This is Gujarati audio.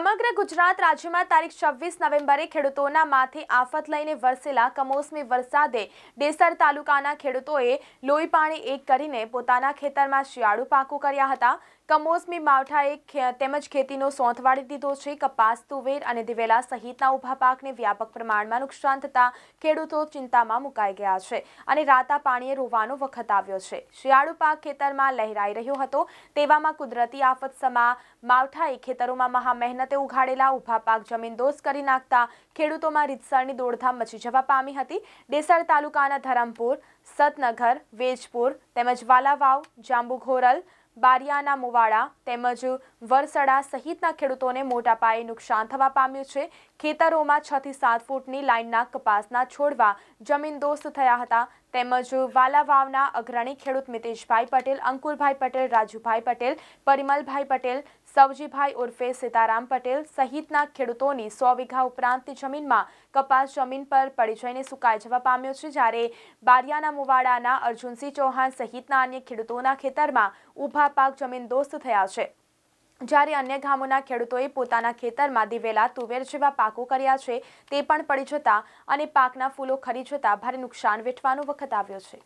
સમગ્ર ગુજરાત રાજ્યમાં તારીખ છવ્વીસ નવેમ્બરે ખેડૂતોના માથે આફત લઈને વરસેલા કમોસમી વરસાદે ડેસર તાલુકાના ખેડૂતોએ લોહી પાણી એક કરીને પોતાના ખેતરમાં શિયાળુ પાકો કર્યા હતા કમોસમી માવઠાએ તેમજ ખેતીનો સોંથવાડી દીધો છે કપાસ તુવેર અને દિવેલા સહિતના ઊભા પાકને વ્યાપક પ્રમાણમાં નુકસાન થતા ખેડૂતો ચિંતામાં મુકાઈ ગયા છે અને રાતા પાણીએ રોવાનો વખત આવ્યો છે શિયાળુ પાક ખેતરમાં લહેરાઈ રહ્યો હતો તેવામાં કુદરતી આફત સમા માવઠાએ ખેતરોમાં મહા મહેનત વખતે ઉઘાડેલા ઉભા પાક જમીન દોષ કરી નાખતા ખેડૂતોમાં રીતસરની દોડધામ મચી જવા પામી હતી ડેસર તાલુકાના ધરમપુર સતનગર વેજપુર તેમજ વાલાવાવ જાંબુઘોરલ બારિયાના મુવાડા તેમજ વરસડા સહિતના ખેડૂતોને મોટા પાયે નુકસાન થવા પામ્યું છે ખેતરોમાં છથી સાત ફૂટની લાઇનના કપાસના છોડવા જમીનદોસ્ત થયા હતા તેમજ વાલાવાવના અગ્રણી ખેડૂત મિતેશભાઈ પટેલ અંકુરભાઈ પટેલ રાજુભાઈ પટેલ પરિમલભાઈ પટેલ સવજીભાઈ ઉર્ફે સીતારામ પટેલ સહિતના ખેડૂતોની સો વીઘા ઉપરાંતની જમીનમાં કપાસ જમીન પર પડી જઈને સુકાઈ જવા પામ્યો છે જ્યારે બારિયાના મુવાડાના અર્જુનસિંહ ચૌહાણ સહિતના અન્ય ખેડૂતોના ખેતરમાં ઊભા પાક જમીન દોસ્ત થયા છે જ્યારે અન્ય ગામોના ખેડૂતોએ પોતાના ખેતરમાં દિવેલા તુવેર જેવા પાકો કર્યા છે તે પણ પડી જતા અને પાકના ફૂલો ખરી જતા ભારે નુકસાન વેઠવાનો વખત આવ્યો છે